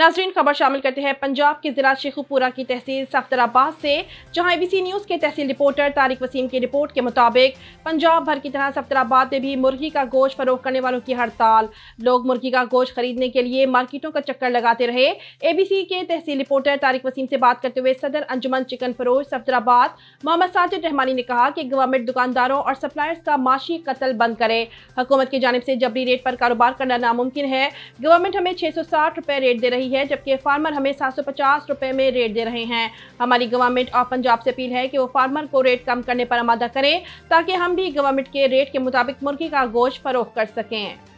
नाजरीन खबर शामिल करते हैं पंजाब के जिला शेखुपुरा की तहसील सफ्तराबाद से जहां एबीसी न्यूज़ के तहसील रिपोर्टर तारिक वसीम की रिपोर्ट के मुताबिक पंजाब भर की तरह सफ्तराबाद में भी मुर्गी का गोश्त फरोख करने वालों की हड़ताल लोग मुर्गी का गोश्त खरीदने के लिए मार्केटों का चक्कर लगाते रहे ए के तहसील रिपोर्टर तारिक वसीम से बात करते हुए सदर अंजुमन चिकन फरोश सफ्तराबाद मोहम्मद साजिद रहमानी ने कहा कि गवर्नमेंट दुकानदारों और सप्लायर्स का माशी कत्ल बंद करे हुकूमत की जानब से जबरी रेट पर कारोबार करना नामुमकिन है गवर्नमेंट हमें छः सौ साठ रेट दे रही है जबकि फार्मर हमें सात सौ पचास रुपये में रेट दे रहे हैं हमारी गवर्नमेंट और पंजाब से अपील है कि वो फार्मर को रेट कम करने पर आमादा करें ताकि हम भी गवर्नमेंट के रेट के मुताबिक मुर्गी का गोश्त फरोख कर सकें